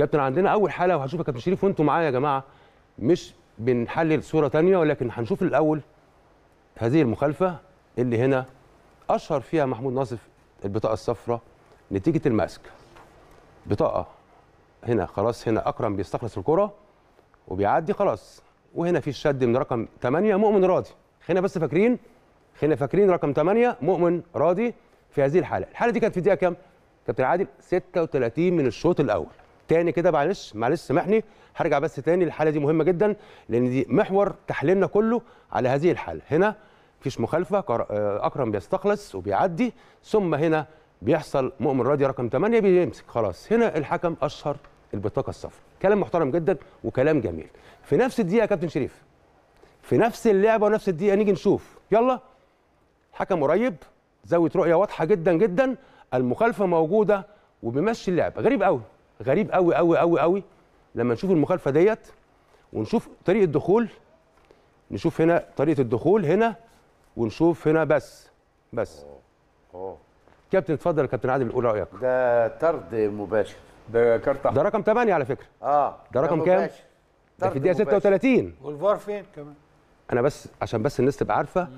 كابتن عندنا اول حاله وهشوف كابتن شريف وانتم معايا يا جماعه مش بنحلل صوره ثانيه ولكن هنشوف الاول هذه المخالفه اللي هنا اشهر فيها محمود ناصف البطاقه الصفراء نتيجه الماسك بطاقه هنا خلاص هنا اكرم بيستخلص الكره وبيعدي خلاص وهنا في الشد من رقم 8 مؤمن راضي خلينا بس فاكرين خلينا فاكرين رقم 8 مؤمن راضي في هذه الحاله الحاله دي كانت في دقيقه كام كابتن عادل 36 من الشوط الاول تاني كده معلش معلش سامحني هرجع بس تاني الحاله دي مهمه جدا لان دي محور تحليلنا كله على هذه الحاله هنا مفيش مخالفه آه، اكرم بيستخلص وبيعدي ثم هنا بيحصل مؤمن راضي رقم 8 بيمسك خلاص هنا الحكم اشهر البطاقه الصفراء كلام محترم جدا وكلام جميل في نفس الدقيقه يا كابتن شريف في نفس اللعبه ونفس الدقيقه نيجي نشوف يلا حكم قريب زاويه رؤيه واضحه جدا جدا المخالفه موجوده وبيمشي اللعبه غريب قوي غريب قوي قوي قوي قوي لما نشوف المخالفه ديت ونشوف طريقه الدخول نشوف هنا طريقه الدخول هنا ونشوف هنا بس بس اه كابتن اتفضل يا كابتن عادل قول رايك ده طرد مباشر ده كارت ده رقم 8 على فكره اه ده رقم كام ده في الدقيقه 36 والفار فين كمان انا بس عشان بس الناس تبقى عارفه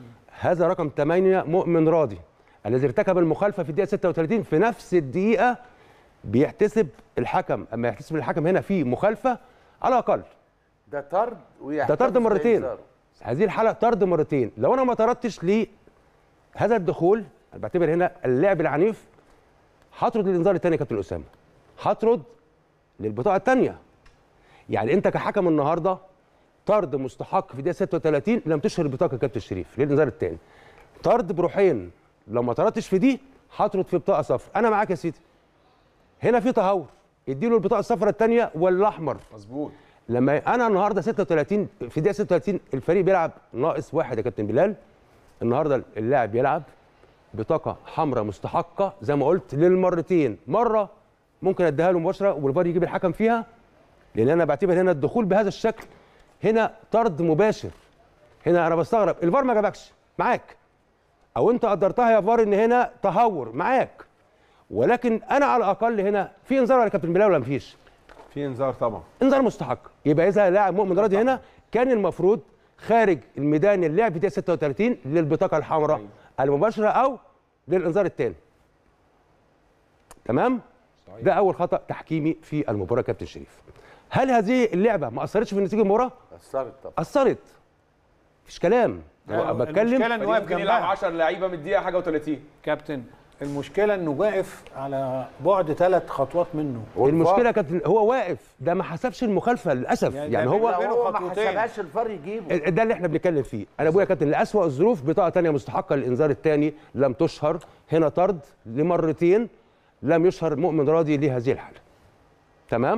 هذا رقم 8 مؤمن راضي الذي ارتكب المخالفه في الدقيقه 36 في نفس الدقيقه بيحتسب الحكم اما يحتسب الحكم هنا في مخالفه على الاقل ده طرد ده طرد مرتين هذه الحاله طرد مرتين لو انا ما طردتش ل هذا الدخول انا بعتبر هنا اللعب العنيف هطرد الانذار الثاني يا كابتن اسامه هطرد للبطاقه الثانيه يعني انت كحكم النهارده طرد مستحق في دقيقه 36 لم تشهر البطاقه يا كابتن شريف للانذار الثاني طرد بروحين لو ما طردتش في دي هطرد في بطاقه صفر انا معاك يا سيدي هنا في تهور اديله البطاقه الصفراء الثانيه والاحمر مظبوط لما انا النهارده 36 في دقيقه 36 الفريق بيلعب ناقص واحد يا كابتن بلال النهارده اللاعب بيلعب بطاقه حمراء مستحقه زي ما قلت للمرتين مره ممكن اديها له مباشره والفار يجيب الحكم فيها لان انا بعتبر هنا الدخول بهذا الشكل هنا طرد مباشر هنا انا بستغرب الفار ما جابكش معاك او انت قدرتها يا فار ان هنا تهور معاك ولكن انا على الاقل هنا في انذار على كابتن بلال ولا مفيش؟ في انذار طبعا انذار مستحق يبقى اذا لاعب مؤمن راضي هنا كان المفروض خارج الميدان اللعب في دقيقه 36 للبطاقه الحمراء أيوة. المباشره او للانذار الثاني تمام صحيح. ده اول خطا تحكيمي في المباراه كابتن شريف هل هذه اللعبه ما اثرتش في نتيجه المباراه اثرت طبعا اثرت مفيش كلام انا بتكلم المشكله ان واقف جنبها 10 لعيبه من الدقيقه حاجه و30 كابتن المشكله انه واقف على بعد ثلاث خطوات منه المشكله كانت هو واقف ده ما حسبش المخالفه للاسف يعني, يعني هو هو ما حسبهاش الفار يجيبه ده اللي احنا بنتكلم فيه انا ابويا كانت لأسوأ الظروف بطاقه ثانيه مستحقه للانذار الثاني لم تشهر هنا طرد لمرتين لم يشهر مؤمن راضي لهذه الحاله تمام